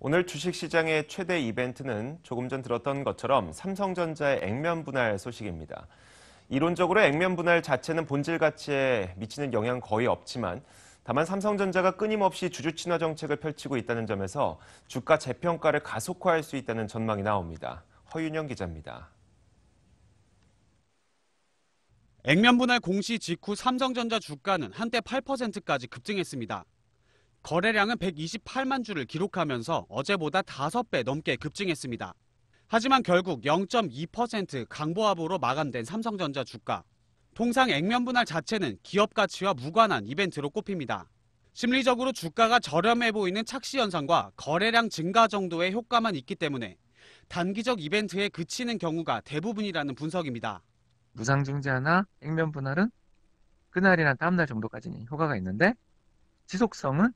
오늘 주식시장의 최대 이벤트는 조금 전 들었던 것처럼 삼성전자의 액면 분할 소식입니다. 이론적으로 액면 분할 자체는 본질 가치에 미치는 영향 거의 없지만 다만 삼성전자가 끊임없이 주주 친화 정책을 펼치고 있다는 점에서 주가 재평가를 가속화할 수 있다는 전망이 나옵니다. 허윤영 기자입니다. 액면 분할 공시 직후 삼성전자 주가는 한때 8%까지 급증했습니다 거래량은 128만 주를 기록하면서 어제보다 5배 넘게 급증했습니다. 하지만 결국 0.2% 강보합으로 마감된 삼성전자 주가. 통상 액면 분할 자체는 기업 가치와 무관한 이벤트로 꼽힙니다. 심리적으로 주가가 저렴해 보이는 착시 현상과 거래량 증가 정도의 효과만 있기 때문에 단기적 이벤트에 그치는 경우가 대부분이라는 분석입니다. 무상증자나 액면 분할은 그날이나 다음날 정도까지는 효과가 있는데 지속성은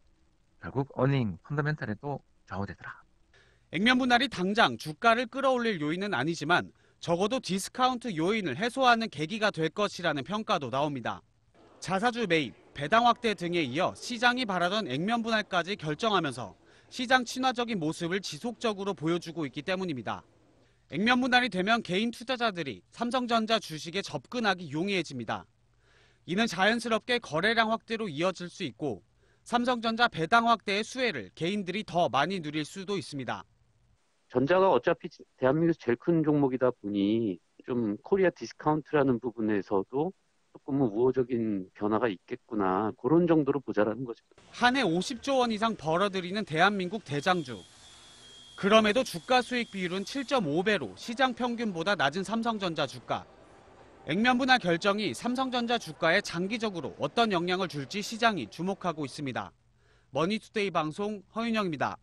결국 어닝 펀더멘탈에 도 좌우되더라. 액면 분할이 당장 주가를 끌어올릴 요인은 아니지만 적어도 디스카운트 요인을 해소하는 계기가 될 것이라는 평가도 나옵니다. 자사주 매입, 배당 확대 등에 이어 시장이 바라던 액면 분할까지 결정하면서 시장 친화적인 모습을 지속적으로 보여주고 있기 때문입니다. 액면 분할이 되면 개인 투자자들이 삼성전자 주식에 접근하기 용이해집니다. 이는 자연스럽게 거래량 확대로 이어질 수 있고 삼성전자 배당 확대의 수혜를 개인들이 더 많이 누릴 수도 있습니다. 전자가 어차피 대한민국에서 제일 큰 종목이다 보니 좀 코리아 디스카운트라는 부분에서도 조금 우호적인 변화가 있겠구나 그런 정도로 보자라는 거죠. 한해 50조 원 이상 벌어들이는 대한민국 대장주. 그럼에도 주가 수익 비율은 7.5배로 시장 평균보다 낮은 삼성전자 주가. 액면 분할 결정이 삼성전자 주가에 장기적으로 어떤 영향을 줄지 시장이 주목하고 있습니다. 머니투데이 방송 허윤영입니다.